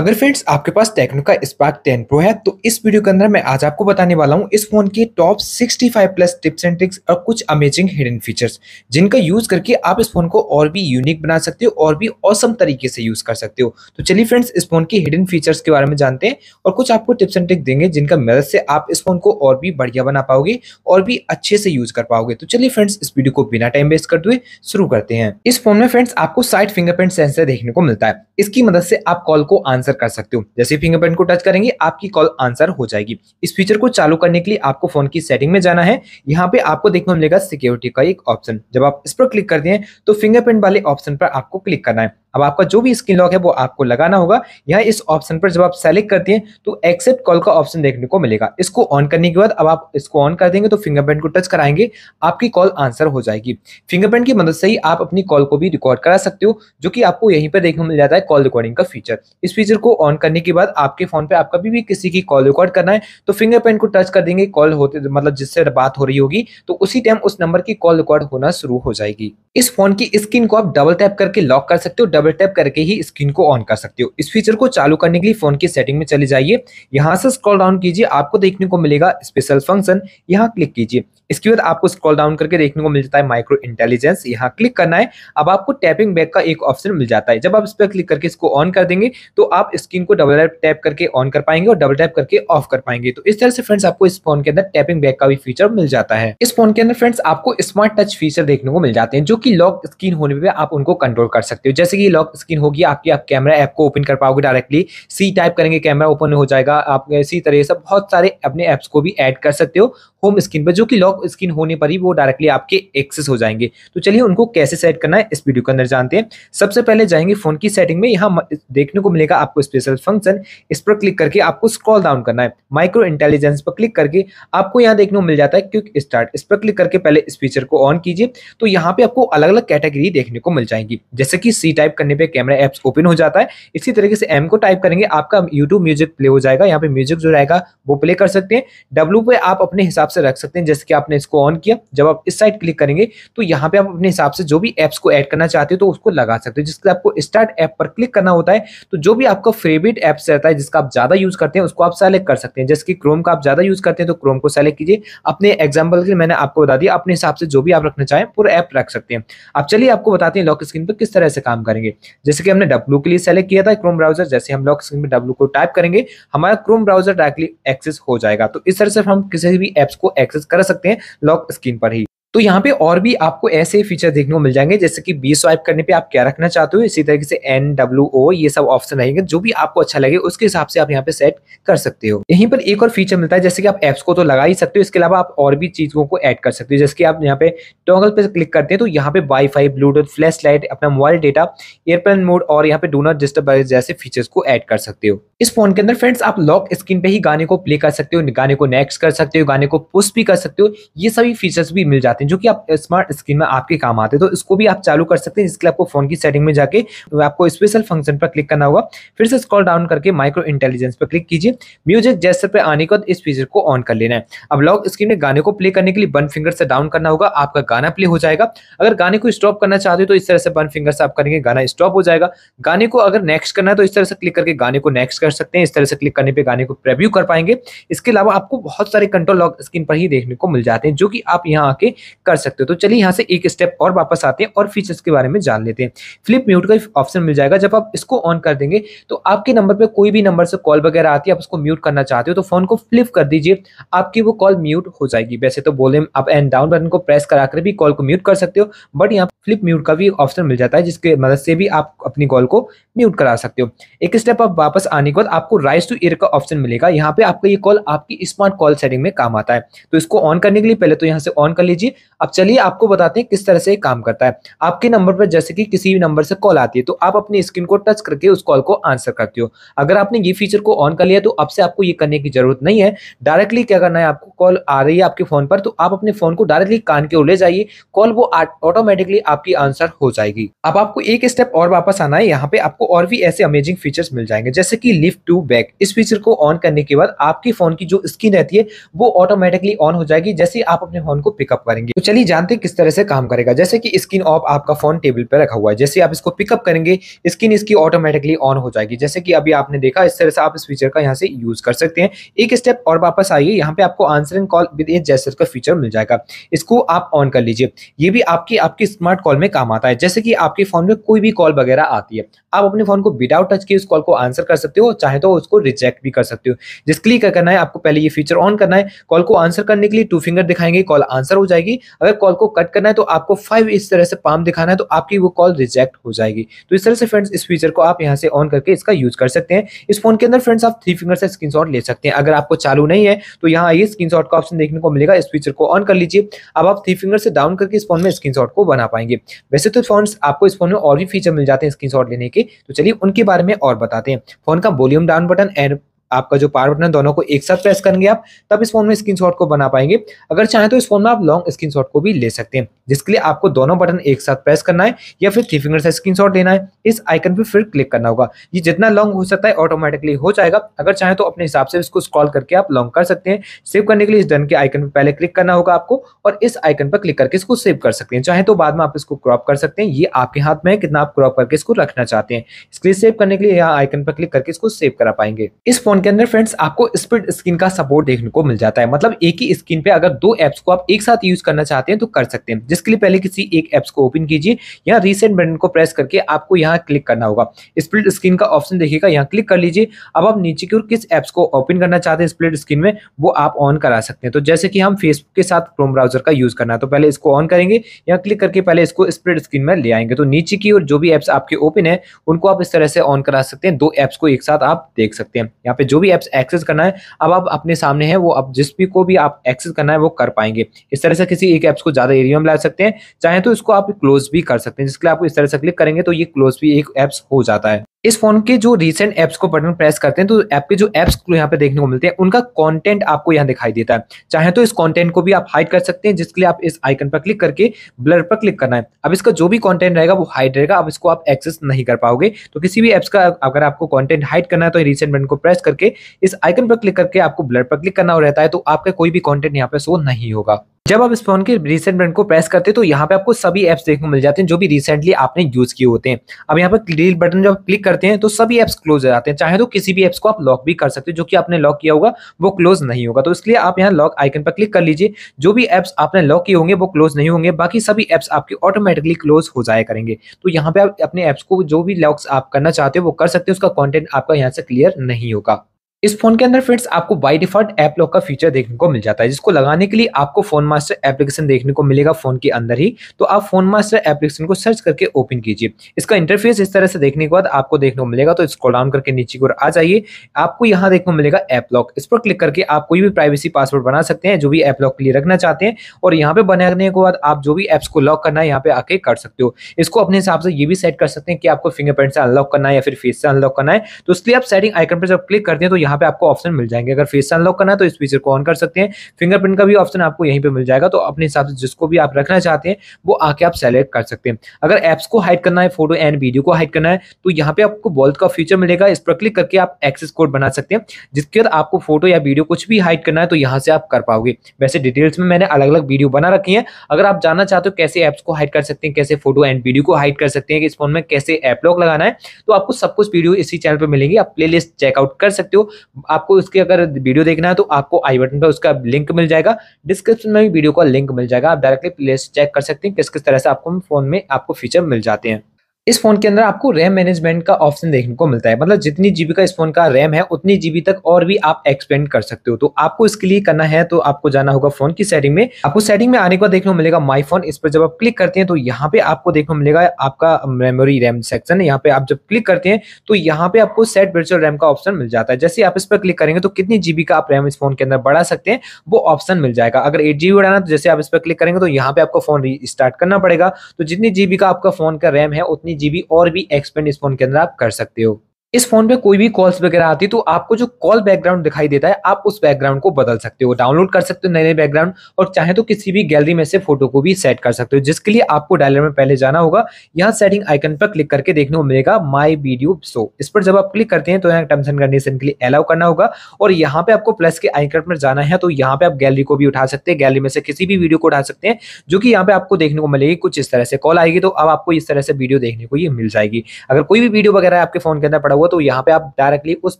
अगर फ्रेंड्स आपके पास टेक्नो का स्पार्क 10 प्रो है तो इस वीडियो के अंदर मैं आज आपको बताने वाला हूँ इस फोन के top 65 plus tips and tricks और कुछ अमेजिंग हिडन फीचर्स जिनका यूज करके आप इस फोन को और भी यूनिक बना सकते हो और भी औसम तरीके से यूज कर सकते हो तो चलिए फ्रेंड्स इस फोन के हिडन फीचर्स के बारे में जानते हैं और कुछ आपको टिप्स एंड ट्रिक्स देंगे जिनका मदद से आप इस फोन को और भी बढ़िया बना पाओगे और भी अच्छे से यूज कर पाओगे तो चलिए फ्रेंड्स इस वीडियो को बिना टाइम वेस्ट करते हुए शुरू करते हैं इस फोन में फ्रेंड्स आपको साइड फिंगरप्रिंट सेंसर देखने को मिलता है इसकी मदद से आप कॉल को आंसर आंसर कर सकते हो जैसे फिंगरप्रिंट को टच करेंगे आपकी कॉल आंसर हो जाएगी इस फीचर को चालू करने के लिए आपको फोन की सेटिंग में जाना है यहाँ पे आपको देखने को मिलेगा सिक्योरिटी का एक ऑप्शन जब आप इस पर क्लिक कर दें तो फिंगरप्रिंट वाले ऑप्शन पर आपको क्लिक करना है अब आपका जो भी स्क्रीन लॉक है वो आपको लगाना होगा यहाँ इस ऑप्शन पर जब आप सेलेक्ट करते हैं तो एक्सेप्ट कॉल का ऑप्शन देखने को मिलेगा इसको ऑन करने के बाद अब आप इसको ऑन कर देंगे तो फिंगरप्रिंट को टच कराएंगे आपकी कॉल आंसर हो जाएगी फिंगरप्रिंट की मदद से ही आप अपनी कॉल को भी रिकॉर्ड करा सकते हो जो कि आपको यहीं पर देखने को मिल जाता है कॉल रिकॉर्डिंग का फीचर इस फीचर को ऑन करने के बाद आपके फोन पर आप कभी भी किसी की कॉल रिकॉर्ड करना है तो फिंगरप्रिंट को टच कर देंगे कॉल होते मतलब जिससे बात हो रही होगी तो उसी टाइम उस नंबर की कॉल रिकॉर्ड होना शुरू हो जाएगी इस फोन की स्क्रीन को आप डबल टैप करके लॉक कर सकते हो डबल टैप करके ही स्क्रीन को ऑन कर सकते हो इस फीचर को चालू करने के लिए फोन की सेटिंग में चले जाइए यहाँ से स्क्रॉल डाउन कीजिए आपको देखने को मिलेगा स्पेशल फंक्शन यहाँ क्लिक कीजिए इसके बाद आपको स्क्रॉल डाउन करके देखने को मिल जाता है माइक्रो इंटेलिजेंस यहाँ क्लिक करना है अब आपको टैपिंग बैक का एक ऑप्शन मिल जाता है जब आप इस पर क्लिक करके इसको ऑन कर देंगे तो आप स्क्रीन को डबल टैप करके ऑन कर पाएंगे और डबल टैप करके ऑफ कर पाएंगे तो इस तरह से फ्रेंड्स आपको इस फोन के अंदर टैपिंग बैक का भी फीचर मिल जाता है इस फोन के अंदर फ्रेंड्स आपको स्मार्ट टच फीचर देखने को मिल जाते हैं जो कि लॉक स्क्रीन होने पर आप उनको कंट्रोल कर सकते हो जैसे कि लॉक स्क्रीन होगी आपकी आप कैमरा ऐप को ओपन कर पाओगे डायरेक्टली सी टाइप करेंगे कैमरा ओपन हो जाएगा आप इसी तरह से बहुत सारे अपने ऐप्स को भी एड कर सकते हो होम स्क्रीन पर जो कि लॉक ऑफ स्किन होने पर ही वो डायरेक्टली आपके एक्सेस हो जाएंगे तो चलिए उनको कैसे सेट करना है इस वीडियो के अंदर जानते हैं सबसे पहले जाएंगे फोन की सेटिंग में यहाँ देखने को मिलेगा आपको स्पेशल फंक्शन इस पर क्लिक करके आपको स्क्रॉल डाउन करना है माइक्रो इंटेलिजेंस पर क्लिक करके आपको यहाँ देखने को मिल जाता है क्विक स्टार्ट इस पर क्लिक करके पहले इस फीचर को ऑन कीजिए तो यहाँ पे आपको अलग अलग कैटेगरी देखने को मिल जाएंगी जैसे कि सी टाइप करने पर कैमरा एप्स ओपन हो जाता है इसी तरीके से एम को टाइप करेंगे आपका यूट्यूब म्यूजिक प्ले हो जाएगा यहाँ पे म्यूजिक जो रहेगा वो प्ले कर सकते हैं डब्ल्यू पे आप अपने हिसाब से रख सकते हैं जैसे कि आप आपने इसको ऑन किया जब आप इस साइड क्लिक करेंगे तो यहाँ पे आप अपने हिसाब से जो भी एप्स को ऐड करना चाहते हो तो उसको लगा सकते हो जिसके आपको स्टार्ट ऐप पर क्लिक करना होता है तो जो भी आपका फेवरेट ऐप्स रहता है जिसका आप ज़्यादा यूज़ करते हैं उसको आप सेलेक्ट कर सकते हैं जैसे कि क्रोम का आप ज़्यादा यूज़ करते हैं तो क्रोम को सेलेक्ट कीजिए अपने एग्जाम्पल के मैंने आपको बता दिया अपने हिसाब से जो भी आप रखना चाहें पूरा ऐप रख सकते हैं आप चलिए आपको बताते हैं लॉक स्क्रीन पर किस तरह से काम करेंगे जैसे कि हमने डब्ल्यू के लिए सेलेक्ट किया था क्रोम ब्राउजर जैसे हम लॉक स्क्रीन पर डब्ल्यू को टाइप करेंगे हमारा क्रोम ब्राउजर डायरेक्टली एक्सेस हो जाएगा तो इस तरह से हम किसी भी एप्स को एक्सेस कर सकते हैं लॉक स्क्रीन पर ही तो यहाँ पे और भी आपको ऐसे फीचर देखने को मिल जाएंगे जैसे कि बी स्वाइप करने पे आप क्या रखना चाहते हो इसी तरीके से एन डब्ल्यू ओ ये सब ऑप्शन रहेंगे जो भी आपको अच्छा लगे उसके हिसाब से आप यहाँ पे सेट कर सकते हो यहीं पर एक और फीचर मिलता है जैसे कि आप एप्स को तो लगा ही सकते हो इसके अलावा आप और भी चीजों को एड कर सकते हो जैसे कि आप यहाँ पे टॉगल पे क्लिक करते हैं तो यहाँ पे वाईफाई ब्लूटूथ फ्लैश लाइट अपना मोबाइल डेटा एयरप्लेन मोड और यहाँ पे डोनर डिस्टर्ब जैसे फीचर्स को एड कर सकते हो इस फोन के अंदर फ्रेंड्स आप लॉक स्क्रीन पे ही गाने को प्ले कर सकते हो गाने को नेक्स्ट कर सकते हो गाने को पुस्ट भी कर सकते हो ये सभी फीचर्स भी मिल जाते आते हैं जो कि आप स्मार्ट स्क्रीन में आपके काम आते हैं तो इसको भी आप चालू कर सकते हैं इसके लिए आपको फोन की सेटिंग में जाके आपको स्पेशल फंक्शन पर क्लिक करना होगा फिर से स्क्रॉल डाउन करके माइक्रो इंटेलिजेंस पर क्लिक कीजिए म्यूजिक जेस्टर पर आने के बाद इस फीचर को ऑन कर लेना है अब लॉक स्क्रीन में गाने को प्ले करने के लिए वन फिंगर से डाउन करना होगा आपका गाना प्ले हो जाएगा अगर गाने को स्टॉप करना चाहते हो तो इस तरह से वन फिंगर से आप करेंगे गाना स्टॉप हो जाएगा गाने को अगर नेक्स्ट करना है तो इस तरह से क्लिक करके गाने को नेक्स्ट कर सकते हैं इस तरह से क्लिक करने पर गाने को प्रेव्यू कर पाएंगे इसके अलावा आपको बहुत सारे कंट्रोल लॉक स्क्रीन पर ही देखने को मिल जाते हैं जो कि आप यहाँ आके कर सकते हो तो चलिए यहाँ से एक स्टेप और वापस आते हैं और फीचर्स के बारे में जान लेते हैं फ्लिप म्यूट का ऑप्शन मिल जाएगा जब आप इसको ऑन कर देंगे तो आपके नंबर पर कोई भी नंबर से कॉल वगैरह आती है आप उसको म्यूट करना चाहते हो तो फोन को फ्लिप कर दीजिए आपकी वो कॉल म्यूट हो जाएगी वैसे तो बोले आप एंड डाउन बटन को प्रेस करा कर भी कॉल को म्यूट कर सकते हो बट यहाँ फ्लिप म्यूट का भी ऑप्शन मिल जाता है जिसके मदद से भी आप अपनी कॉल को म्यूट करा सकते हो एक स्टेप आप वापस आने के बाद आपको राइस टू एयर का ऑप्शन मिलेगा यहाँ पे आपका ये कॉल आपकी स्मार्ट कॉल सेटिंग में काम आता है तो इसको ऑन करने के लिए पहले तो यहाँ से ऑन कर लीजिए अब चलिए आपको बताते हैं किस तरह से काम करता है आपके नंबर पर जैसे कि किसी भी नंबर से कॉल आती है तो आप अपनी स्क्रीन को टच करके उस कॉल को आंसर करते हो अगर आपने ये फीचर को ऑन कर लिया तो अब से आपको ये करने की जरूरत नहीं है डायरेक्टली क्या करना है आपको कॉल आ रही है आपके फोन पर तो आप अपने फोन को डायरेक्टली कान के ले जाइए कॉल वो ऑटोमेटिकली आपकी आंसर हो जाएगी अब आपको एक स्टेप और वापस आना है यहाँ पे आपको और भी ऐसे अमेजिंग फीचर्स मिल जाएंगे जैसे कि लिफ्ट टू बैक इस फीचर को ऑन करने के बाद आपके फोन की जो स्क्रीन रहती है वो ऑटोमेटिकली ऑन हो जाएगी जैसे आप अपने फोन को पिकअप करेंगे करेंगे तो चलिए जानते हैं किस तरह से काम करेगा जैसे कि स्क्रीन ऑफ आपका फोन टेबल पर रखा हुआ है जैसे आप इसको पिकअप करेंगे स्क्रीन इसकी ऑटोमेटिकली ऑन हो जाएगी जैसे कि अभी आपने देखा इस तरह से आप इस फीचर का यहाँ से यूज कर सकते हैं एक स्टेप और वापस आइए यहाँ पे आपको आंसरिंग कॉल विद एज जैसे का फीचर मिल जाएगा इसको आप ऑन कर लीजिए ये भी आपकी आपकी स्मार्ट कॉल में काम आता है जैसे कि आपके फोन में कोई भी कॉल वगैरह आती है आप अपने फोन को विदाउट टच के उस कॉल को आंसर कर सकते हो चाहे तो उसको रिजेक्ट भी कर सकते हो जिस क्लिक करना है आपको पहले ये फीचर ऑन करना है कॉल को आंसर करने के लिए टू फिंगर दिखाएंगे कॉल आंसर हो जाएगी अगर कॉल को कट करना है तो आपको फाइव इस तरह से पाम दिखाना है तो आपकी वो कॉल रिजेक्ट हो जाएगी तो इस तरह से फ्रेंड्स इस फीचर को आप यहाँ से ऑन करके इसका यूज कर सकते हैं इस फोन के अंदर फ्रेंड्स आप थ्री फिंगर से स्क्रीन ले सकते हैं अगर आपको चालू नहीं है तो यहाँ आइए स्क्रीन का ऑप्शन देखने को मिलेगा इस फीचर को ऑन कर लीजिए अब आप थ्री फिंगर से डाउन करके इस फोन में स्क्रीन को बना पाएंगे वैसे तो फोन आपको इस फोन में और भी फीचर मिल जाते हैं स्क्रीन लेने के तो चलिए उनके बारे में और बताते हैं फोन का वॉल्यूम डाउन बटन एंड आपका जो पावर बटन है दोनों को एक साथ प्रेस करेंगे आप तब इस फोन में स्क्रीन को बना पाएंगे अगर चाहे तो इस फोन में आप लॉन्ग स्क्रीन को भी ले सकते हैं जिसके लिए आपको दोनों बटन एक साथ प्रेस करना है या फिर थ्री फिंगर से स्क्रीन लेना है इस आइकन पर फिर क्लिक करना होगा ये जितना लॉन्ग हो सकता है ऑटोमेटिकली हो जाएगा अगर चाहे तो अपने हिसाब से इसको स्क्रॉल करके आप लॉन्ग कर सकते हैं सेव करने के लिए इस डन के आइकन पर पहले क्लिक करना होगा आपको और इस आइकन पर क्लिक करके इसको सेव कर सकते हैं चाहे तो बाद में आप इसको क्रॉप कर सकते हैं ये आपके हाथ में है कितना आप क्रॉप करके इसको रखना चाहते हैं इसके लिए सेव करने के लिए यहाँ आइकन पर क्लिक करके इसको सेव करा पाएंगे इस फोन फोन के अंदर फ्रेंड्स आपको स्प्लिट स्क्रीन का सपोर्ट देखने को मिल जाता है मतलब एक ही स्क्रीन पे अगर दो एप्स को आप एक साथ यूज करना चाहते हैं तो कर सकते हैं जिसके लिए पहले किसी एक एप्स को ओपन कीजिए यहाँ रिसेंट बटन को प्रेस करके आपको यहाँ क्लिक करना होगा स्प्लिट स्क्रीन का ऑप्शन देखिएगा यहाँ क्लिक कर लीजिए अब आप नीचे की ओर किस एप्स को ओपन करना चाहते हैं स्प्लिट स्क्रीन में वो आप ऑन करा सकते हैं तो जैसे कि हम फेसबुक के साथ क्रोम ब्राउजर का यूज करना है तो पहले इसको ऑन करेंगे यहाँ क्लिक करके पहले इसको स्प्लिट स्क्रीन में ले आएंगे तो नीचे की ओर जो भी एप्स आपके ओपन है उनको आप इस तरह से ऑन करा सकते हैं दो एप्स को एक साथ आप देख सकते हैं यहाँ पे जो भी ऐप्स एक्सेस करना है अब आप अपने सामने है वो आप जिस भी को भी आप एक्सेस करना है वो कर पाएंगे इस तरह से किसी एक ऐप्स को ज़्यादा एरिया में ला सकते हैं चाहे तो इसको आप क्लोज भी कर सकते हैं जिसके लिए आप इस तरह से क्लिक करेंगे तो ये क्लोज भी एक ऐप्स हो जाता है इस फोन के जो रिसेंट एप्स को बटन प्रेस करते हैं तो ऐप के जो ऐप्स यहाँ पे देखने को मिलते हैं उनका कंटेंट आपको यहाँ दिखाई देता है चाहे तो इस कंटेंट को भी आप हाइड कर सकते हैं जिसके लिए आप इस आइकन पर क्लिक करके ब्लर पर क्लिक करना है अब इसका जो भी कंटेंट रहेगा वो हाइड रहेगा अब इसको आप एक्सेस नहीं कर पाओगे तो किसी भी एप्स का अगर आपको कॉन्टेंट हाइड करना है तो रिसेंट बटन को प्रेस करके इस आइकन पर क्लिक करके आपको ब्लर पर क्लिक करना रहता है तो आपका कोई भी कॉन्टेंट यहाँ पे शो नहीं होगा जब आप इस फोन के रिसेंट ब्रांड को प्रेस करते हैं तो यहाँ पे आपको सभी एप्स देखने को मिल जाते हैं जो भी रिसेंटली आपने यूज किए होते हैं अब यहाँ पर डिलीट बटन जब क्लिक करते हैं तो सभी एप्स क्लोज हो जाते हैं चाहे तो किसी भी एप्स को आप लॉक भी कर सकते हो जो कि आपने लॉक किया होगा वो क्लोज नहीं होगा तो इसलिए आप यहाँ लॉक आइकन पर क्लिक कर लीजिए जो भी एप्स आपने लॉक किए होंगे वो क्लोज नहीं होंगे बाकी सभी एप्स आपके ऑटोमेटिकली क्लोज हो जाए करेंगे तो यहाँ पे आप अपने एप्स को जो भी लॉक्स आप करना चाहते हो वो कर सकते हैं उसका कॉन्टेंट आपका यहाँ से क्लियर नहीं होगा इस फोन के अंदर फ्रेंड्स आपको बाय डिफॉल्ट ऐप लॉक का फीचर देखने को मिल जाता है जिसको लगाने के लिए आपको फोन मास्टर एप्लीकेशन देखने को मिलेगा फोन के अंदर ही तो आप फोन मास्टर एप्लीकेशन को सर्च करके ओपन कीजिए इसका इंटरफेस इस तरह से देखने के बाद आपको देखने को मिलेगा तो इसको डाउन करके नीचे की ओर आ जाइए आपको यहाँ देखने को मिलेगा एप लॉक इस पर क्लिक करके आप कोई भी प्राइवेसी पासवर्ड बना सकते हैं जो भी एप लॉक के लिए रखना चाहते हैं और यहाँ पे बनाने के बाद आप जो भी एप्स को लॉक करना है यहाँ पे आके कर सकते हो इसको अपने हिसाब से ये भी सेट कर सकते हैं कि आपको फिंगरप्रिंट से अनलॉक करना है या फिर फेस से अनलॉक करना है तो उसके लिए आप सेटिंग आइकन पर जब क्लिक करते हैं तो यहाँ पे आपको ऑप्शन मिल जाएंगे अगर फेस अनलॉक करना है तो इस फीचर को ऑन कर सकते हैं फिंगरप्रिंट का भी ऑप्शन आपको यहीं पर मिल जाएगा तो अपने हिसाब से जिसको भी आप रखना चाहते हैं वो आके आप सेलेक्ट कर सकते हैं अगर एप्स को हाइड करना है फोटो एंड वीडियो को हाइड करना है तो यहाँ पे आपको बॉल्थ का फीचर मिलेगा इस पर क्लिक करके आप एक्सेस कोड बना सकते हैं जिसके बाद आपको फोटो या वीडियो कुछ भी हाइड करना है तो यहाँ से आप कर पाओगे वैसे डिटेल्स में मैंने अलग अलग वीडियो बना रखी है अगर आप जानना चाहते हो कैसे ऐप्स को हाइड कर सकते हैं कैसे फोटो एंड वीडियो को हाइड कर सकते हैं कि इस फोन में कैसे ऐप लॉक लगाना है तो आपको सब कुछ वीडियो इसी चैनल पर मिलेंगे आप प्लेलिस्ट चेकआउट कर सकते हो आपको उसके अगर वीडियो देखना है तो आपको आई बटन पर उसका लिंक मिल जाएगा डिस्क्रिप्शन में भी वीडियो का लिंक मिल जाएगा आप डायरेक्टली प्ले चेक कर सकते हैं किस किस तरह से आपको फोन में आपको फीचर मिल जाते हैं इस फोन के अंदर आपको रैम मैनेजमेंट का ऑप्शन देखने को मिलता है मतलब जितनी जीबी का इस फोन का रैम है उतनी जीबी तक और भी आप एक्सपेंड कर सकते हो तो आपको इसके लिए करना है तो आपको जाना होगा फोन की सेटिंग में आपको सेटिंग में आने के बाद देखने को मिलेगा माई फोन इस पर जब आप क्लिक करते हैं तो यहाँ पे आपको देखने को मिलेगा आपका मेमोरी रैम सेक्शन है यहाँ पे आप जब क्लिक करते हैं तो यहाँ पे आपको सेट वर्चुअल रैम का ऑप्शन मिल जाता है जैसे आप इस पर क्लिक करेंगे तो कितनी जीबी का आप रैम इस फोन के अंदर बढ़ा सकते हैं वो ऑप्शन मिल जाएगा अगर एट जीबी बढ़ाना तो जैसे आप इस पर क्लिक करेंगे तो यहाँ पे आपको फोन रिस्टार्ट करना पड़ेगा तो जितनी जीबी का आपका फोन का रैम है उतनी जीबी और भी एक्सपेंड स्पोन के अंदर आप कर सकते हो इस फोन पे कोई भी कॉल्स वगैरह आती है तो आपको जो कॉल बैकग्राउंड दिखाई देता है आप उस बैकग्राउंड को बदल सकते हो डाउनलोड कर सकते हो नए नए बैकग्राउंड और चाहे तो किसी भी गैलरी में से फोटो को भी सेट कर सकते हो जिसके लिए आपको डायलर में पहले जाना होगा यहाँ सेटिंग आइकन पर क्लिक करके देखने को मिलेगा माई वीडियो शो इस पर जब आप क्लिक करते हैं तो यहाँ टर्म्स एंड कंडीशन के लिए अलाउ करना होगा और यहाँ पे आपको प्लस के आइकन पर जाना है तो यहाँ पे आप गैलरी को भी उठा सकते हैं गैलरी में से किसी भी वीडियो को उठा सकते हैं जो कि यहाँ पे आपको देखने को मिलेगी कुछ इस तरह से कॉल आएगी तो अब आपको इस तरह से वीडियो देखने को ये मिल जाएगी अगर कोई भी वीडियो वगैरह आपके फोन के अंदर पड़ा हुआ तो यहाँ पे आप डायरेक्टली उस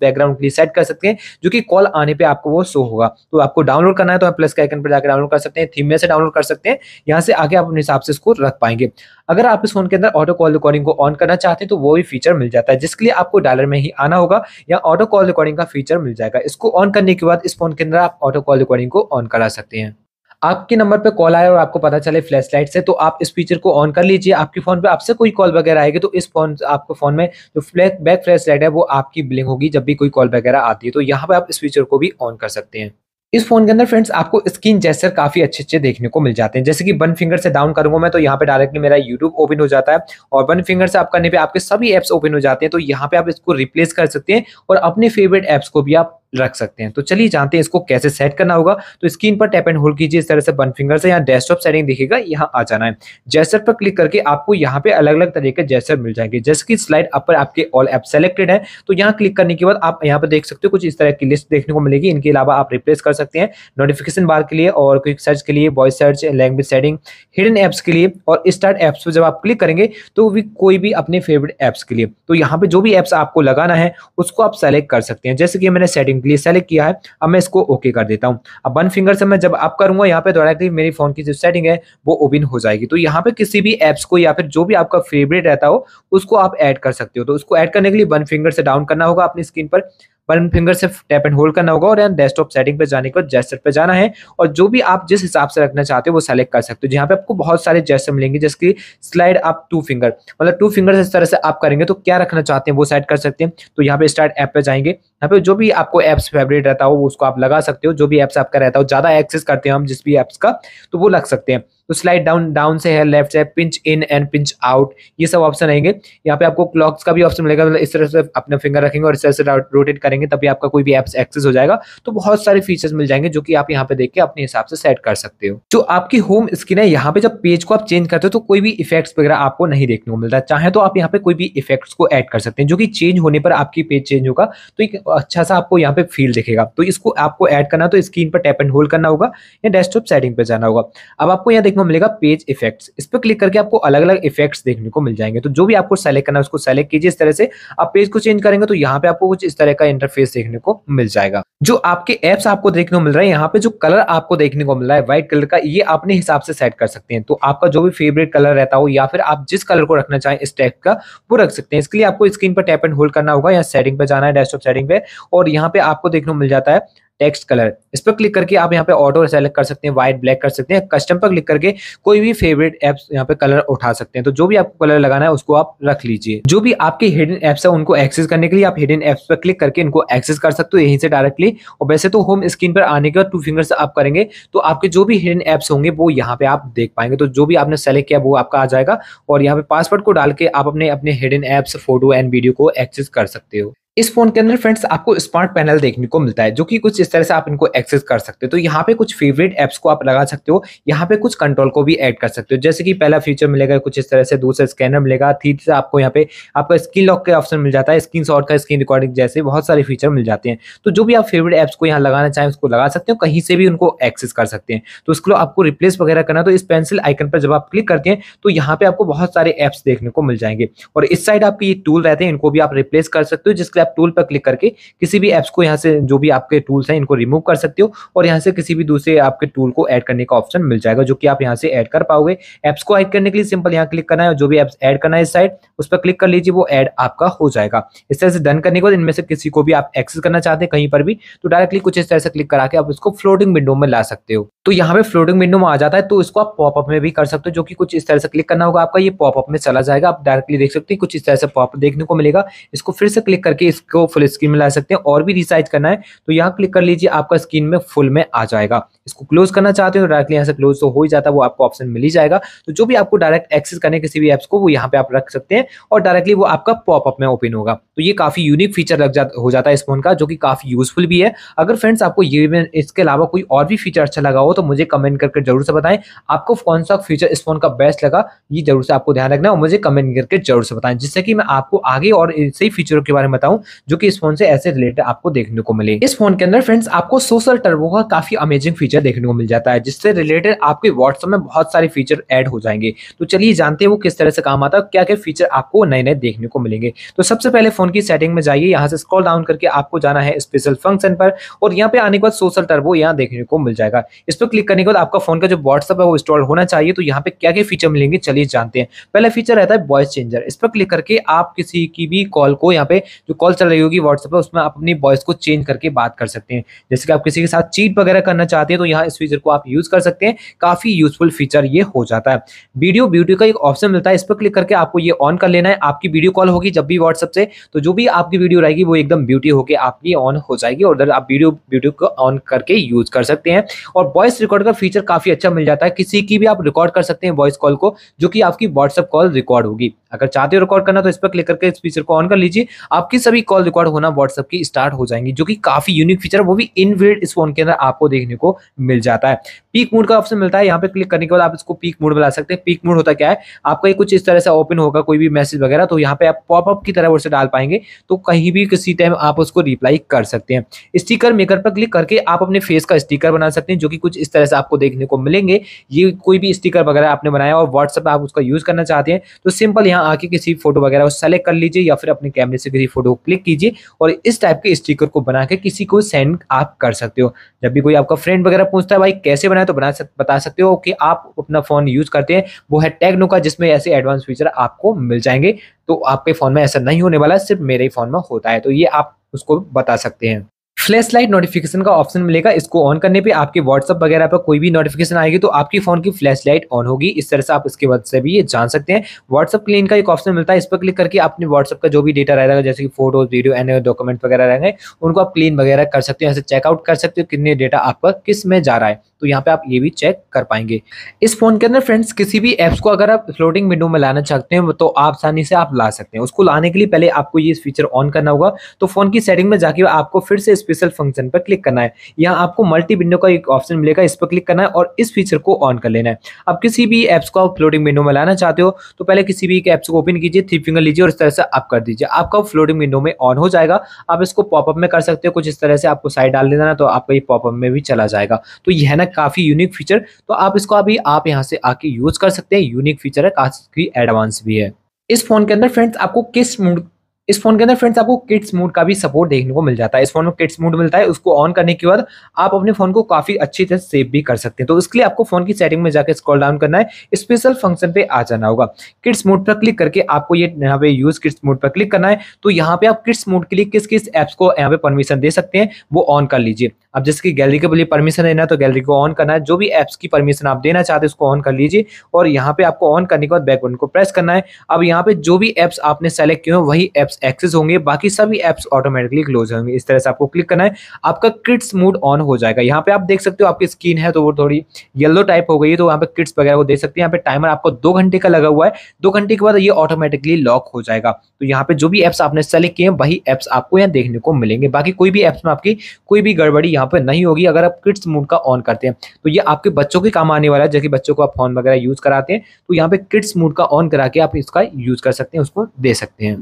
बैकग्राउंड के लिए सेट कर सकते हैं जो कि कॉल आने पे आपको वो शो होगा तो आपको डाउनलोड करना है तो आप प्लस के आइकन पर जाकर डाउनलोड कर सकते हैं थीम में से डाउनलोड कर सकते हैं यहाँ से आगे आप अपने हिसाब से इसको रख पाएंगे अगर आप इस फोन के अंदर ऑटो कॉल रिकॉर्डिंग को ऑन करना चाहते हैं तो वो भी फीचर मिल जाता है जिसके लिए आपको डायलर में ही आना होगा या ऑटो कॉल रिकॉर्डिंग का फीचर मिल जाएगा इसको ऑन करने के बाद इस फोन के अंदर आप ऑटो कॉल रिकॉर्डिंग को ऑन करा सकते हैं आपके नंबर पर कॉल आए और आपको पता चले फ्लैश लाइट से तो आप इस फीचर को ऑन कर लीजिए आपके फोन पर आपसे कोई कॉल वगैरह आएगी तो इस फोन आपके फोन में जो फ्लैश बैक फ्लैश लाइट है वो आपकी ब्लिंग होगी जब भी कोई कॉल वगैरह आती है तो यहाँ पर आप इस फीचर को भी ऑन कर सकते हैं इस फोन के अंदर फ्रेंड्स आपको स्क्रीन जेस्टर काफी अच्छे अच्छे देखने को मिल जाते हैं जैसे कि वन फिंगर से डाउन करूंगा मैं तो यहाँ पे डायरेक्टली मेरा यूट्यूब ओपन हो जाता है और वन फिंगर से आप करने पे आपके सभी ऐप्स ओपन हो जाते हैं तो यहाँ पे आप इसको रिप्लेस कर सकते हैं और अपने फेवरेट एप्स को भी आप रख सकते हैं तो चलिए जानते हैं इसको कैसे सेट करना होगा तो स्क्रीन पर टैप एंड होल्ड कीजिए इस तरह से बन फिंगर से यहाँ डेस्कटॉप सेटिंग दिखेगा यहाँ आ जाना है जेस्टर पर क्लिक करके आपको यहाँ पे अलग अलग तरह के जेस्टर मिल जाएंगे जैसे कि स्लाइड अपर आपके ऑल ऐप सेलेक्टेड है तो यहाँ क्लिक करने के बाद आप यहाँ पर देख सकते हो कुछ इस तरह की लिस्ट देखने को मिलेगी इनके अलावा आप रिप्लेस कर सकते हैं नोटिफिकेशन बार के लिए और क्विक सर्च के लिए voice search language setting hidden apps के लिए और स्टार्ट एप्स पर जब आप क्लिक करेंगे तो भी कोई भी अपने फेवरेट एप्स के लिए तो यहाँ पे जो भी एप्स आपको लगाना है उसको आप सेलेक्ट कर सकते हैं जैसे कि मैंने सेटिंग सिंपली सेलेक्ट किया है अब मैं इसको ओके कर देता हूँ अब वन फिंगर से मैं जब अप करूंगा यहाँ पे डायरेक्टली मेरी फोन की जो सेटिंग है वो ओपन हो जाएगी तो यहाँ पे किसी भी एप्स को या फिर जो भी आपका फेवरेट रहता हो उसको आप एड कर सकते हो तो उसको एड करने के लिए वन फिंगर से डाउन करना होगा अपनी स्क्रीन पर वन फिंगर से टैप एंड होल्ड करना होगा और यहाँ डेस्कटॉप सेटिंग पे जाने के बाद जेस्टर पे जाना है और जो भी आप जिस हिसाब से रखना चाहते हो वो सेलेक्ट कर सकते हो यहाँ पे आपको बहुत सारे जेस्टर मिलेंगे जैसे स्लाइड आप टू फिंगर मतलब टू फिंगर इस तरह से आप करेंगे तो क्या रखना चाहते हैं वो सेट कर सकते हैं तो यहाँ पे स्टार्ट ऐप पे जाएंगे यहाँ पे जो भी आपको एप्स फेवरेट रहता हो उसको आप लगा सकते हो जो भी एप्स आपका रहता हो ज़्यादा एक्सेस करते हो हम जिस भी एप्स का तो वो लग सकते हैं तो स्लाइड डाउन डाउन से है लेफ्ट से pinch in and pinch out ये सब ऑप्शन आएंगे यहाँ पे आपको क्लॉक्स का भी ऑप्शन मिलेगा मतलब इस तरह से अपना फिंगर रखेंगे और इस तरह से रोटेट करेंगे तभी आपका कोई भी एप्स एक्सेस हो जाएगा तो बहुत सारे फीचर्स मिल जाएंगे जो कि आप यहाँ पे देख के अपने हिसाब से सेट कर सकते हो जो तो आपकी होम स्क्रीन है यहाँ पे जब पेज को आप चेंज करते हो तो कोई भी इफेक्ट्स वगैरह आपको नहीं देखने को मिलता चाहे तो आप यहाँ पे कोई भी इफेक्ट्स को एड कर सकते हैं जो कि चेंज होने पर आपकी पेज चेंज होगा तो एक अच्छा सा आपको यहाँ पे फील दिखेगा तो इसको आपको एड करना तो स्क्रीन पर टैप एंड होल्ड करना होगा या डेस्कटॉप सेटिंग पर जाना होगा अब आपको यहाँ देखना को मिलेगा पेज इफेक्ट्स इस पर क्लिक करके आपको अलग अलग इफेक्ट्स देखने को मिल जाएंगे तो जो भी आपको सेलेक्ट करना है उसको सेलेक्ट कीजिए इस तरह से आप पेज को चेंज करेंगे तो यहाँ पे आपको कुछ इस तरह का इंटरफेस देखने को मिल जाएगा जो आपके एप्स आपको देखने को मिल रहा है यहाँ पे जो कलर आपको देखने को मिल रहा है व्हाइट कलर का ये अपने हिसाब से सेट कर सकते हैं तो आपका जो भी फेवरेट कलर रहता हो या फिर आप जिस कलर को रखना चाहें इस टाइप का वो रख सकते हैं इसके लिए आपको स्क्रीन पर टैप एंड होल्ड करना होगा या सेटिंग पे जाना है डेस्कटॉप सेटिंग पे और यहाँ पे आपको देखने को मिल जाता है टेक्स्ट कलर इस पर क्लिक करके आप यहाँ पे ऑटो सेलेक्ट कर सकते हैं व्हाइट ब्लैक कर सकते हैं कस्टम पर क्लिक करके कोई भी फेवरेट एप्स यहाँ पे कलर उठा सकते हैं तो जो भी आपको कलर लगाना है उसको आप रख लीजिए जो भी आपके हिडन एप्स है उनको एक्सेस करने के लिए आप हिडन एप्स पर क्लिक करके इनको एक्सेस कर सकते हो यहीं से डायरेक्टली और वैसे तो होम स्क्रीन पर आने के बाद टू फिंगर्स आप करेंगे तो आपके जो भी हिडन एप्स होंगे वो यहाँ पे आप देख पाएंगे तो जो भी आपने सेलेक्ट किया वो आपका आ जाएगा और यहाँ पे पासवर्ड को डाल के आप अपने अपने hidden apps photo and video को एक्सेस कर सकते हो इस फोन के अंदर फ्रेंड्स आपको स्मार्ट पैनल देखने को मिलता है जो कि कुछ इस तरह से आप इनको एक्सेस कर सकते हो तो यहाँ पे कुछ फेवरेट एप्स को आप लगा सकते हो यहाँ पे कुछ कंट्रोल को भी ऐड कर सकते हो जैसे कि पहला फीचर मिलेगा कुछ इस तरह से दूसरा स्कैनर मिलेगा थी आपको यहाँ पे आपका स्क्रीन लॉक का ऑप्शन मिल जाता है स्क्रीन का स्क्रीन रिकॉर्डिंग जैसे बहुत सारे फीचर मिल जाते हैं तो जो भी आप फेवरेट एप्स को यहाँ लगाना चाहें उसको लगा सकते हो कहीं से भी उनको एक्सेस कर सकते हैं तो उसके लिए आपको रिप्लेस वगैरह करना तो इस पेंसिल आइकन पर जब आप क्लिक करते हैं तो यहाँ पे आपको बहुत सारे ऐप्स देखने को मिल जाएंगे और इस साइड आपके ये टूल रहते हैं इनको भी आप रिप्लेस कर सकते हो जिसके ऐप टूल पर क्लिक करके किसी भी एप्स को यहाँ से जो भी आपके टूल्स हैं इनको रिमूव कर सकते हो और यहाँ से किसी भी दूसरे आपके टूल को ऐड करने का ऑप्शन मिल जाएगा जो कि आप यहाँ से ऐड कर पाओगे ऐप्स को ऐड करने के लिए सिंपल यहाँ क्लिक करना है जो भी ऐप्स ऐड करना है इस साइड उस पर क्लिक कर लीजिए वो ऐड आपका हो जाएगा इस तरह से डन करने के बाद इनमें से किसी को भी आप एक्सेस करना चाहते हैं कहीं पर भी तो डायरेक्टली कुछ इस तरह से क्लिक करा के आप इसको फ्लोटिंग विंडो में ला सकते हो तो यहाँ पे फ्लोटिंग विंडो में आ जाता है तो इसको आप पॉपअप में भी कर सकते हो जो कि कुछ इस तरह से क्लिक करना होगा आपका ये पॉपअप में चला जाएगा आप डायरेक्टली देख सकते हैं कुछ इस तरह से पॉपअप देखने को मिलेगा इसको फिर से क्लिक करके इसको फुल स्क्रीन में ला सकते हैं और भी रिसाइज करना है तो यहाँ क्लिक कर लीजिए आपका स्क्रीन में फुल में आ जाएगा इसको क्लोज करना चाहते हो तो डायरेक्टली यहाँ से क्लोज तो हो ही जाता है वो आपको ऑप्शन मिल ही जाएगा तो जो भी आपको डायरेक्ट एक्सेस करने किसी भी एप्स को वो यहाँ पे आप रख सकते हैं और डायरेक्टली वो आपका पॉपअप में ओपन होगा तो ये काफी यूनिक फीचर लग जा, हो जाता है इस फोन का जो कि काफी यूजफुल भी है अगर फ्रेंड्स आपको ये इसके अलावा कोई और भी फीचर अच्छा लगा हो तो मुझे कमेंट करके जरूर से बताएं आपको कौन सा फीचर इस फोन का बेस्ट लगा ये जरूर से आपको ध्यान रखना और मुझे कमेंट करके जरूर से बताएं जिससे कि मैं आपको आगे और सही फीचरों के बारे में बताऊं जो कि इस फोन से ऐसे रिलेटेड आपको देखने को मिले इस फोन के अंदर फ्रेंड्स आपको सोशल टर्बो का काफी अमेजिंग फीचर देखने को मिल जाता है जिससे रिलेटेड आपके व्हाट्सएप में बहुत सारे फीचर एड हो जाएंगे तो चलिए जानते हैं वो किस तरह से काम आता है क्या क्या फीचर आपको नए नए देखने को मिलेंगे तो सबसे पहले फोन की सेटिंग में जाइए यहाँ से स्क्रॉल डाउन करके आपको जाना है स्पेशल फंक्शन पर और यहाँ पे आने के बाद सोशल टर्बो यहाँ देखने को मिल जाएगा इस पर क्लिक करने के बाद आपका फोन का जो व्हाट्सअप है वो इंस्टॉल होना चाहिए तो यहाँ पे क्या क्या फीचर मिलेंगे चलिए जानते हैं पहला फीचर रहता है वॉइस चेंजर इस पर क्लिक करके आप किसी की भी कॉल को यहाँ पे जो कॉल कॉल चल रही होगी व्हाट्सएप पर उसमें आप अपनी वॉइस को चेंज करके बात कर सकते हैं जैसे कि आप किसी के साथ चीट वगैरह करना चाहते हैं तो यहाँ इस फीचर को आप यूज कर सकते हैं काफी यूजफुल फीचर ये हो जाता है वीडियो ब्यूटी का एक ऑप्शन मिलता है इस पर क्लिक करके आपको ये ऑन कर लेना है आपकी वीडियो कॉल होगी जब भी व्हाट्सएप से तो जो भी आपकी वीडियो रहेगी वो एकदम ब्यूटी होकर आपकी ऑन हो जाएगी और आप वीडियो ब्यूटी को ऑन करके यूज कर सकते हैं और वॉइस रिकॉर्ड का फीचर काफी अच्छा मिल जाता है किसी की भी आप रिकॉर्ड कर सकते हैं वॉइस कॉल को जो कि आपकी व्हाट्सएप कॉल रिकॉर्ड होगी अगर चाहते हो रिकॉर्ड करना तो इस पर क्लिक करके इस फीचर को ऑन कर लीजिए आपकी सभी भी कॉल रिकॉर्ड होना व्हाट्सएप की स्टार्ट हो जाएंगी जो कि काफी यूनिक फीचर वो भी इनबिल्ड इस फोन के अंदर आपको देखने को मिल जाता है पीक मोड का ऑप्शन मिलता है यहाँ पे क्लिक करने के बाद आप इसको पीक मोड में ला सकते हैं पीक मोड होता क्या है आपका कुछ इस तरह से ओपन होगा कोई भी मैसेज वगैरह तो यहाँ पे आप पॉपअप की तरह उसे डाल पाएंगे तो कहीं भी किसी टाइम आप उसको रिप्लाई कर सकते हैं स्टीकर मेकर पर क्लिक करके आप अपने फेस का स्टीकर बना सकते हैं जो कि कुछ इस तरह से आपको देखने को मिलेंगे ये कोई भी स्टीकर वगैरह आपने बनाया और व्हाट्सएप आप उसका यूज करना चाहते हैं तो सिंपल यहाँ आके किसी फोटो वगैरह सेलेक्ट कर लीजिए या फिर अपने कैमरे से किसी फोटो को क्लिक कीजिए और इस टाइप के स्टिकर को बना के किसी को सेंड आप कर सकते हो जब भी कोई आपका फ्रेंड वगैरह पूछता है भाई कैसे बनाए तो बना सक, बता सकते हो कि आप अपना फ़ोन यूज़ करते हैं वो है टेक्नो का जिसमें ऐसे एडवांस फीचर आपको मिल जाएंगे तो आपके फ़ोन में ऐसा नहीं होने वाला सिर्फ मेरे ही फ़ोन में होता है तो ये आप उसको बता सकते हैं फ्लैश लाइट नोटिफिकेशन का ऑप्शन मिलेगा इसको ऑन करने पे आपके व्हाट्सअप वगैरह पर कोई भी नोटिफिकेशन आएगी तो आपकी फोन की फ्लैश लाइट ऑन होगी इस तरह से आप इसके वजह से भी ये जान सकते हैं व्हाट्सअप क्लीन का एक ऑप्शन मिलता है इस पर क्लिक करके अपने व्हाट्सअप का जो भी डेटा रहेगा जैसे कि फोटोज वीडियो एन डॉक्यूमेंट वगैरह रहेंगे उनको आप क्लीन वगैरह कर सकते हो ऐसे चेकआउट कर सकते हो कितने डेटा आपका किस में जा रहा है तो यहाँ पे आप ये भी चेक कर पाएंगे इस फोन के अंदर फ्रेंड्स किसी भी एप्स को अगर आप फ्लोटिंग विंडो में लाना चाहते हैं तो आप आसानी से आप ला सकते हैं उसको लाने के लिए पहले आपको ये फीचर ऑन करना होगा तो फोन की सेटिंग में जाके आपको फिर से स्पेशल फंक्शन पर क्लिक करना है यहाँ आपको मल्टी विंडो का एक ऑप्शन मिलेगा इस पर क्लिक करना है और इस फीचर को ऑन कर लेना है अब किसी भी एप्स को आप फ्लोटिंग विंडो में लाना चाहते हो तो पहले किसी भी एक को ओपन कीजिए थ्री फिंगर लीजिए और इस तरह से आप कर दीजिए आपका फ्लोटिंग विंडो में ऑन हो जाएगा आप इसको पॉपअप में कर सकते हो कुछ इस तरह से आपको साइड डाल देना तो आपका ये पॉपअप में भी चला जाएगा तो यह ना काफ़ी यूनिक फीचर तो आप इसको अभी आप यहाँ से आके यूज़ कर सकते हैं यूनिक फीचर है काफ़ी एडवांस भी है इस फोन के अंदर फ्रेंड्स आपको किस मूड इस फोन के अंदर फ्रेंड्स आपको किड्स मूड का भी सपोर्ट देखने को मिल जाता है इस फोन में किड्स मूड मिलता है उसको ऑन करने के बाद आप अपने फोन को काफी अच्छी तरह सेव भी कर सकते हैं तो इसके लिए आपको फोन की सेटिंग में जाकर स्क्रॉल डाउन करना है स्पेशल फंक्शन पे आ जाना होगा किड्स मूड पर क्लिक करके आपको ये यहाँ पे यूज किड्स मूड पर क्लिक करना है तो यहाँ पे आप किड्स मूड के लिए किस किस एप्स को यहाँ पे परमिशन दे सकते हैं वो ऑन कर लीजिए अब जैसे कि गैलरी के लिए परमिशन देना तो गैलरी को ऑन करना है जो भी एप्स की परमिशन आप देना चाहते हैं उसको ऑन कर लीजिए और यहाँ पे आपको ऑन करने के बाद बैक बटन को प्रेस करना है अब यहाँ पे जो भी एप्स आपने सेलेक्ट किए हैं वही एप्स एक्सेस होंगे बाकी सभी एप्स ऑटोमेटिकली क्लोज होंगे इस तरह से आपको क्लिक करना है आपका किड्स मूड ऑन हो जाएगा यहाँ पे आप देख सकते हो आपकी स्क्रीन है तो वो थोड़ी येलो टाइप हो गई है तो यहाँ पे किड्स वगैरह को देख सकते हैं यहाँ पे टाइमर आपको दो घंटे का लगा हुआ है दो घंटे के बाद ये ऑटोमेटिकली लॉक हो जाएगा तो यहाँ पे जो भी एप्स आपने सेलेक्ट किए हैं वही एप्स आपको यहाँ देखने को मिलेंगे बाकी कोई भी एप्स में आपकी कोई भी गड़बड़ी यहाँ पर नहीं होगी अगर आप किड्स मोड का ऑन करते हैं तो ये आपके बच्चों के काम आने वाला है जबकि बच्चों को आप फोन वगैरह यूज़ कराते हैं तो यहाँ पे किड्स मोड का ऑन करा के आप इसका यूज़ कर सकते हैं उसको दे सकते हैं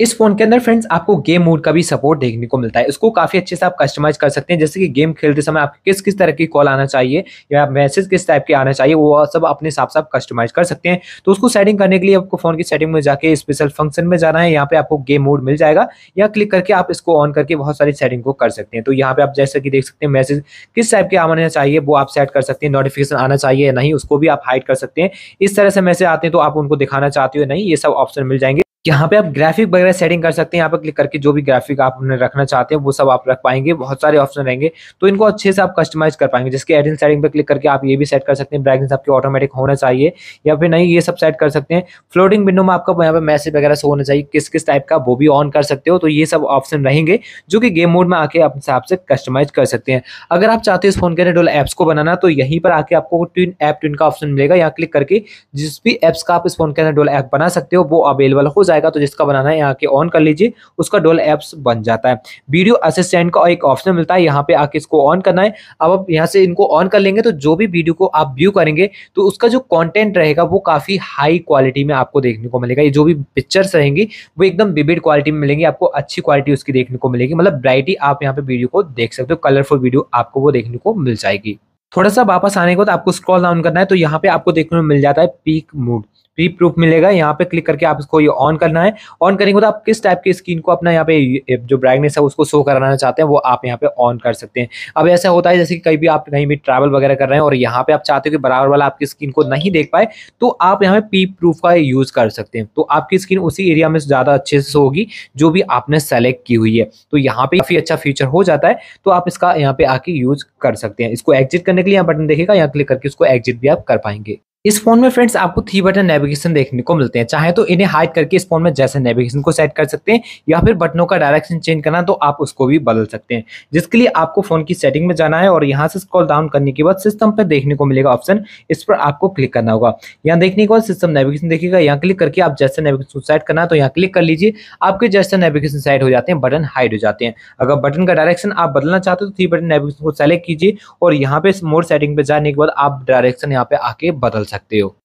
इस फोन के अंदर फ्रेंड्स आपको गेम मोड का भी सपोर्ट देखने को मिलता है इसको काफी अच्छे से आप कस्टमाइज कर सकते हैं जैसे कि गेम खेलते समय आपको किस किस तरह की कॉल आना चाहिए या मैसेज किस टाइप के आना चाहिए वो सब अपने हिसाब से आप कस्टमाइज कर सकते हैं तो उसको सेटिंग करने के लिए आपको फोन की सेटिंग में जाके स्पेशल फंक्शन में जाना है यहाँ पे आपको गेम मोड मिल जाएगा या क्लिक करके आप इसको ऑन करके बहुत सारी सेटिंग को कर सकते हैं तो यहाँ पे आप जैसे कि देख सकते हैं मैसेज किस टाइप के आना चाहिए वो आप सेट कर सकते हैं नोटिफिकेशन आना चाहिए या नहीं उसको भी आप हाइड कर सकते हैं इस तरह से मैसेज आते हैं तो आप उनको दिखाना चाहते हो नहीं ये सब ऑप्शन मिल जाएंगे यहाँ पे आप ग्राफिक वगैरह सेटिंग कर सकते हैं यहाँ पे क्लिक करके जो भी ग्राफिक आप अपने रखना चाहते हैं वो सब आप रख पाएंगे बहुत सारे ऑप्शन रहेंगे तो इनको अच्छे से आप कस्टमाइज कर पाएंगे जिसके एडिन सेटिंग पे क्लिक करके आप ये भी सेट कर सकते हैं ब्राइटनेस आपके ऑटोमेटिक होना चाहिए या फिर नहीं ये सब सेट कर सकते हैं फ्लोटिंग विंडो में आपका यहाँ पे मैसेज वगैरह से होना चाहिए किस किस टाइप का वो भी ऑन कर सकते हो तो ये सब ऑप्शन रहेंगे जो कि गेम मोड में आके अपने हिसाब से कस्टमाइज कर सकते हैं अगर आप चाहते हो इस फोन के डोल एप्स को बनाना तो यहीं पर आके आपको ट्विन ऐप ट्विन का ऑप्शन मिलेगा यहाँ क्लिक करके जिस भी एप्स का आप इस फोन के डोल ऐप बना सकते हो वो अवेलेबल हो जाए आएगा तो जिसका बनाना है यहाँ के ऑन कर लीजिए उसका डोल एप्स बन जाता है वीडियो असिस्टेंट का एक ऑप्शन मिलता है यहाँ पे आके इसको ऑन करना है अब आप यहाँ से इनको ऑन कर लेंगे तो जो भी वीडियो को आप व्यू करेंगे तो उसका जो कॉन्टेंट रहेगा वो काफ़ी हाई क्वालिटी में आपको देखने को मिलेगा ये जो भी पिक्चर्स रहेंगी वो एकदम विविड क्वालिटी में मिलेंगी आपको अच्छी क्वालिटी उसकी देखने को मिलेगी मतलब ब्राइटी आप यहाँ पे वीडियो को देख सकते हो कलरफुल वीडियो आपको वो देखने को मिल जाएगी थोड़ा सा वापस आने को तो आपको स्क्रॉल डाउन करना है तो यहाँ पे आपको देखने में मिल जाता है पीक मूड प्री प्रूफ मिलेगा यहाँ पे क्लिक करके आप इसको ये ऑन करना है ऑन करेंगे तो आप किस टाइप की स्क्रीन को अपना यहाँ पे जो ब्राइटनेस है उसको शो कराना चाहते हैं वो आप यहाँ पे ऑन कर सकते हैं अब ऐसा होता है जैसे कि कहीं भी आप कहीं भी ट्रैवल वगैरह कर रहे हैं और यहाँ पे आप चाहते हो कि बराबर वाला आपकी स्क्रीन को नहीं देख पाए तो आप यहाँ पे पी प्रूफ का यूज़ कर सकते हैं तो आपकी स्क्रीन उसी एरिया में ज़्यादा अच्छे से होगी जो भी आपने सेलेक्ट की हुई है तो यहाँ पे काफ़ी अच्छा फीचर हो जाता है तो आप इसका यहाँ पे आके यूज़ कर सकते हैं इसको एग्जिट करने के लिए यहाँ बटन देखेगा यहाँ क्लिक करके इसको एग्जिट भी आप कर पाएंगे इस फोन में फ्रेंड्स आपको थ्री बटन नेविगेशन देखने को मिलते हैं चाहे तो इन्हें हाइड करके इस फोन में जैसे नेविगेशन को सेट कर सकते हैं या फिर बटनों का डायरेक्शन चेंज करना तो आप उसको भी बदल सकते हैं जिसके लिए आपको फोन की सेटिंग में जाना है और यहाँ से स्कॉल डाउन करने के बाद सिस्टम पर देखने को मिलेगा ऑप्शन इस पर आपको क्लिक करना होगा यहाँ देखने के बाद सिस्टम नेविगेशन देखिएगा यहाँ क्लिक करके आप जैसे नेविगेशन सेट करना है तो यहाँ क्लिक कर लीजिए आपके जैसे नेविगेशन सेट हो जाते हैं बटन हाइड हो जाते हैं अगर बटन का डायरेक्शन आप बदलना चाहते हो तो थ्री बटन नेविगेशन को सेलेक्ट कीजिए और यहाँ पे मोड सेटिंग पे जाने के बाद आप डायरेक्शन यहाँ पे आके बदल सकते सकते हो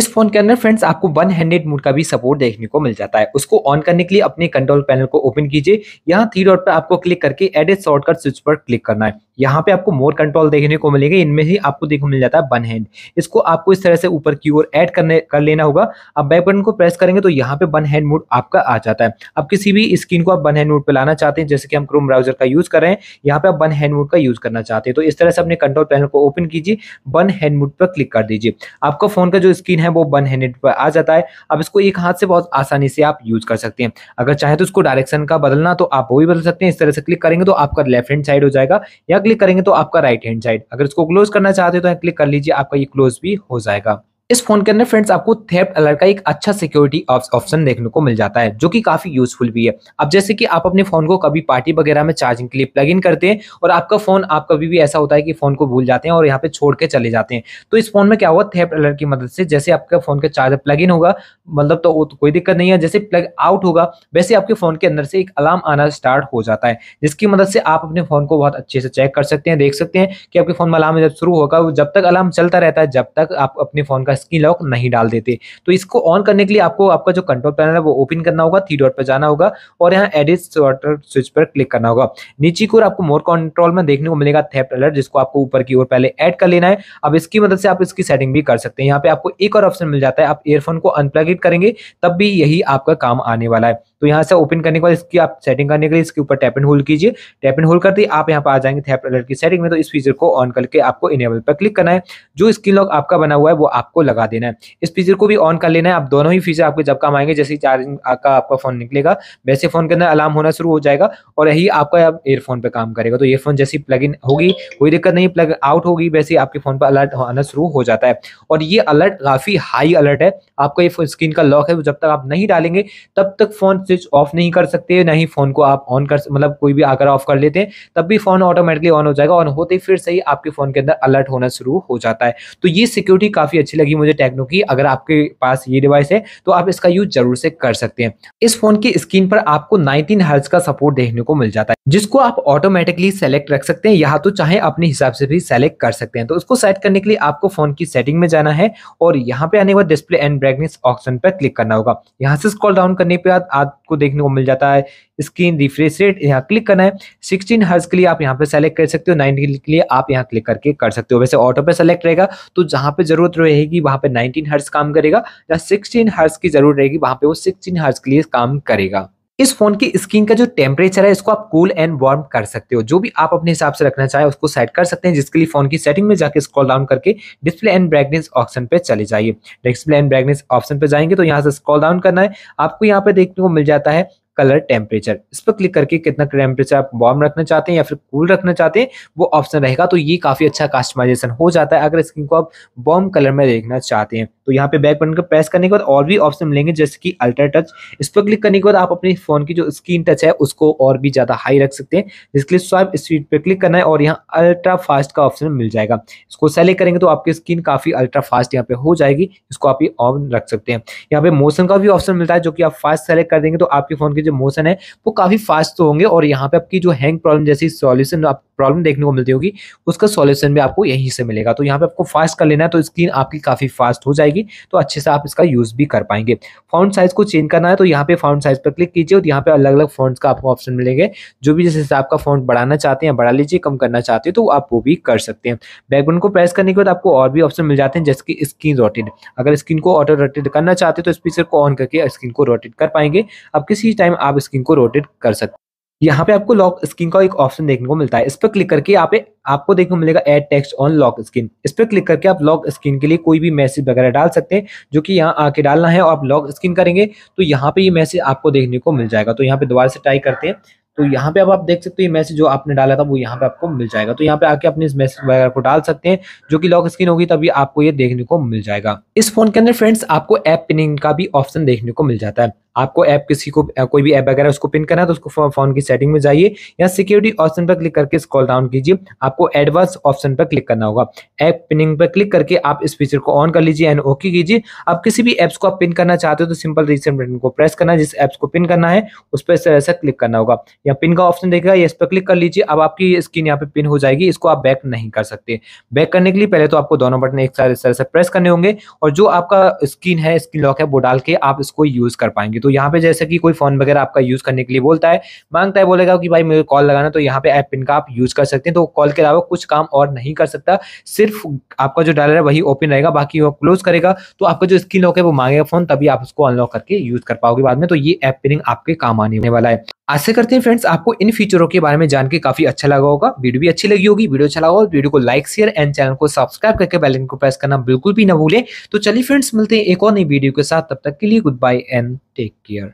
इस फोन के अंदर फ्रेंड्स आपको वन हैंडेड मोड का भी सपोर्ट देखने को मिल जाता है उसको ऑन करने के लिए अपने कंट्रोल पैनल को ओपन कीजिए यहाँ थ्री डॉट पर आपको क्लिक करके एडेड शॉर्टकट स्विच पर क्लिक करना है यहाँ पे आपको मोर कंट्रोल देखने को मिलेगा इनमें ही आपको देखो मिल जाता है वन हैंड इसको आपको इस तरह से ऊपर की ओर ऐड करने कर लेना होगा अब बैक बटन को प्रेस करेंगे तो यहाँ पे वन हैंड मोड आपका आ जाता है अब किसी भी स्क्रीन को आप वन हैंड मोड पर लाना चाहते हैं जैसे कि हम क्रोम ब्राउजर का यूज कर रहे हैं यहाँ पे आप वन हैंड मोड का यूज करना चाहते हैं तो इस तरह से अपने कंट्रोल पैनल को ओपन कीजिए वन हैंड मोड पर क्लिक कर दीजिए आपका फोन का जो स्क्रीन है वो वन हैंड पर आ जाता है अब इसको एक हाथ से बहुत आसानी से आप यूज कर सकते हैं अगर चाहे तो इसको डायरेक्शन का बदलना तो आप वो भी बदल सकते हैं इस तरह से क्लिक करेंगे तो आपका लेफ्ट हैंड साइड हो जाएगा या क्लिक करेंगे तो आपका राइट हैंड साइड अगर इसको क्लोज करना चाहते हो तो क्लिक कर लीजिए आपका ये क्लोज भी हो जाएगा इस फोन के अंदर फ्रेंड्स आपको थेप्ट अलर्ट का एक अच्छा सिक्योरिटी ऑप्शन देखने को मिल जाता है जो कि काफी यूजफुल भी है अब जैसे कि आप अपने फोन को कभी पार्टी वगैरह में चार्जिंग के लिए प्लग इन करते हैं और आपका फोन आप कभी भी ऐसा होता है कि फोन को भूल जाते हैं और यहाँ पे छोड़ के चले जाते हैं तो इस फोन में क्या हुआ थेप्ट अलर्ट की मदद से जैसे आपका फोन का चार्जर प्लग इन होगा मतलब तो, तो कोई दिक्कत नहीं है जैसे प्लग आउट होगा वैसे आपके फोन के अंदर से एक अलार्म आना स्टार्ट हो जाता है जिसकी मदद से आप अपने फोन को बहुत अच्छे से चेक कर सकते हैं देख सकते हैं कि आपके फोन में अलार्म जब शुरू होगा जब तक अलार्म चलता रहता है जब तक आप अपने फोन का स्क्रीन लॉक नहीं डाल देते तो इसको ऑन करने के लिए आपको आपका जो कंट्रोल पैनल है वो ओपन करना होगा थ्री डॉट पर जाना होगा और यहाँ एडिट शॉर्टर स्विच पर क्लिक करना होगा नीचे की ओर आपको मोर कंट्रोल में देखने को मिलेगा थेप्ट अलर्ट जिसको आपको ऊपर की ओर पहले ऐड कर लेना है अब इसकी मदद से आप इसकी सेटिंग भी कर सकते हैं यहाँ पे आपको एक और ऑप्शन मिल जाता है आप एयरफोन को अनप्लग करेंगे तब भी यही आपका काम आने वाला है तो यहाँ से ओपन करने के बाद इसकी आप सेटिंग करने के लिए इसके ऊपर टैप एंड होल्ड कीजिए टैप एंड होल्ड करते आप यहाँ पर आ जाएंगे थैप अलर्ट की सेटिंग में तो इस फीचर को ऑन करके आपको इनेबल पर क्लिक करना है जो स्क्रीन लॉक आपका बना हुआ है वो आपको लगा देना है इस फीचर को भी ऑन कर लेना है आप दोनों ही फीचर आपके जब काम आएंगे जैसे चार्जिंग का आपका फोन निकलेगा वैसे फोन के अंदर अलार्म होना शुरू हो जाएगा और यही आपका अब एयरफोन पर काम करेगा तो ईयरफोन जैसी प्लग इन होगी कोई दिक्कत नहीं प्लग आउट होगी वैसे आपके फोन पर अलर्ट आना शुरू हो जाता है और ये अलर्ट काफी हाई अलर्ट है आपका ये स्क्रीन का लॉक है जब तक आप नहीं डालेंगे तब तक फोन स्विच ऑफ नहीं कर सकते ना ही फोन को आप ऑन कर मतलब कोई भी आकर ऑफ कर लेते हैं तब भी फोन ऑटोमेटिकली ऑन हो जाएगा ऑन होते ही फिर ही आपके फोन के अंदर अलर्ट होना शुरू हो जाता है तो ये सिक्योरिटी काफी अच्छी लगी मुझे टेक्नो की अगर आपके पास ये डिवाइस है तो आप इसका यूज जरूर से कर सकते हैं इस फोन की स्क्रीन पर आपको नाइनटीन हर्ज का सपोर्ट देखने को मिल जाता है जिसको आप ऑटोमेटिकली सेलेक्ट रख सकते हैं यहाँ तो चाहे अपने हिसाब से भी सेलेक्ट कर सकते हैं तो उसको सेट करने के लिए आपको फोन की सेटिंग में जाना है और यहाँ पे आने के बाद डिस्प्ले एंड ब्राइटनेस ऑप्शन पर क्लिक करना होगा यहाँ से स्क्रॉल डाउन करने के बाद आपको देखने को मिल जाता है स्क्रीन रिफ्रेश रेट यहाँ क्लिक करना है सिक्सटीन हर्ज के लिए आप यहाँ पे सेलेक्ट कर सकते हो नाइनटीन के लिए आप यहाँ क्लिक करके कर सकते हो वैसे ऑटो पे सेलेक्ट रहेगा तो जहाँ पे जरूरत रहेगी वहाँ पे नाइनटीन हर्ज काम करेगा या सिक्सटीन हर्ज की जरूरत रहेगी वहाँ पे वो सिक्सटीन हर्ज के लिए काम करेगा इस फोन की स्क्रीन का जो टेम्परेचर है इसको आप कूल एंड वार्म कर सकते हो जो भी आप अपने हिसाब से रखना चाहे उसको सेट कर सकते हैं जिसके लिए फोन की सेटिंग में जाकर स्क्रॉल डाउन करके डिस्प्ले एंड ब्राइटनेस ऑप्शन पे चले जाइए डिस्प्ले एंड ब्राइटनेस ऑप्शन पे जाएंगे तो यहाँ से स्क्रॉल डाउन करना है आपको यहाँ पे देखने को मिल जाता है कलर टेम्परेचर इस पर क्लिक करके कितना टेम्परेचर आप वार्म रखना चाहते हैं या फिर कूल रखना चाहते हैं वो ऑप्शन रहेगा तो ये काफ़ी अच्छा कस्टमाइजेशन हो जाता है अगर स्क्रीन को आप वार्म कलर में देखना चाहते हैं तो यहाँ पे बैक बटन को प्रेस करने के बाद और भी ऑप्शन मिलेंगे जैसे कि अल्ट्रा टच इस पर क्लिक करने के बाद आप अपने फोन की जो स्क्रीन टच है उसको और भी ज़्यादा हाई रख सकते हैं जिसके लिए स्वाइप स्पीड पर क्लिक करना है और यहाँ अल्ट्रा फास्ट का ऑप्शन मिल जाएगा इसको सेलेक्ट करेंगे तो आपकी स्क्रीन काफ़ी अल्ट्रा फास्ट यहाँ पे हो जाएगी इसको आप ऑन रख सकते हैं यहाँ पे मोशन का भी ऑप्शन मिलता है जो कि आप फास्ट सेलेक्ट कर देंगे तो आपके फोन के जो मोशन है वो काफी फास्ट तो होंगे और यहाँ पे आपकी जो हैंग प्रॉब्लम जैसी सॉल्यूशन आप प्रॉब्लम देखने को मिलती होगी उसका सॉल्यूशन भी आपको यहीं से मिलेगा तो यहाँ पे आपको फास्ट कर लेना है तो स्क्रीन आपकी काफी फास्ट हो जाएगी तो अच्छे से आप इसका यूज भी कर पाएंगे फाउंड साइज को चेंज करना है तो यहाँ पे फाउंड साइज पर क्लिक कीजिए और यहाँ पे अलग अलग फोन का आपको ऑप्शन मिलेंगे जो भी जैसे आपका फोन बढ़ाना चाहते हैं बढ़ा लीजिए कम करना चाहते हैं तो आप वो भी कर सकते हैं बैकग्राउंड को प्रेस करने के बाद आपको और भी ऑप्शन मिल जाते हैं जैसे कि स्क्रीन रोटेड अगर स्क्रीन को ऑटो रोटेड करना चाहते हैं तो स्पीचर को ऑन करके स्क्रीन को रोटेड कर पाएंगे अब किसी टाइम टाइम आप स्क्रीन को रोटेट कर सकते हैं यहाँ पे आपको लॉक स्क्रीन का एक ऑप्शन देखने को मिलता है इस पर क्लिक करके आप आपको देखने को मिलेगा add text on lock screen इस पर क्लिक करके आप लॉक स्क्रीन के लिए कोई भी मैसेज वगैरह डाल सकते हैं जो कि यहाँ आके डालना है और आप लॉक स्क्रीन करेंगे तो यहाँ पे ये यह मैसेज आपको देखने को मिल जाएगा तो यहाँ पे दोबारा से ट्राई करते हैं तो यहाँ पे अब आप देख सकते हो ये मैसेज जो आपने डाला था वो यहाँ पे आपको मिल जाएगा तो यहाँ पे आके अपने इस मैसेज वगैरह को डाल सकते हैं जो कि लॉक स्क्रीन होगी तभी आपको ये देखने को मिल जाएगा इस फोन के अंदर फ्रेंड्स आपको ऐप पिनिंग का भी ऑप्शन देखने को मिल जाता है आपको ऐप किसी को कोई भी ऐप वगैरह उसको पिन करना है तो उसको फोन की सेटिंग में जाइए या सिक्योरिटी ऑप्शन पर क्लिक करके स्कॉल डाउन कीजिए आपको एडवांस ऑप्शन पर क्लिक करना होगा ऐप पिनिंग पर क्लिक करके आप इस फीचर को ऑन कर लीजिए एंड ओके कीजिए आप किसी भी ऐप्स को आप पिन करना चाहते हो तो सिंपल रिसेंट बटन को प्रेस करना है जिस ऐप्स को पिन करना है उस पर इस तरह से क्लिक करना होगा या पिन का ऑप्शन देखेगा इस पर क्लिक कर लीजिए अब आपकी स्क्रीन यहाँ पे पिन हो जाएगी इसको आप बैक नहीं कर सकते बैक करने के लिए पहले तो आपको दोनों बटन एक साथ इस तरह से प्रेस करने होंगे और जो आपका स्क्रीन है स्क्रीन लॉक है वो डाल के आप इसको यूज कर पाएंगे तो यहाँ पे जैसे कि कोई फोन वगैरह आपका यूज करने के लिए बोलता है मांगता है बोलेगा कि भाई मुझे कॉल लगाना तो यहाँ पे ऐप पिन का आप यूज कर सकते हैं तो कॉल के अलावा कुछ काम और नहीं कर सकता सिर्फ आपका जो डायलर है वही ओपन रहेगा बाकी वो क्लोज करेगा तो आपका जो स्क्रीन लॉक है वो मांगेगा फोन तभी आप उसको अनलॉक करके यूज कर पाओगे बाद में तो ये ऐप पिनिंग आपके काम आने वाला है आशा करते हैं फ्रेंड्स आपको इन फीचरों के बारे में जान के काफी अच्छा लगा होगा वीडियो भी अच्छी लगी होगी वीडियो अच्छा लगा होगा वीडियो को लाइक शेयर एंड चैनल को सब्सक्राइब करके बेल आइकन को प्रेस करना बिल्कुल भी ना भूलें तो चलिए फ्रेंड्स मिलते हैं एक और नई वीडियो के साथ तब तक के लिए goodbye and take care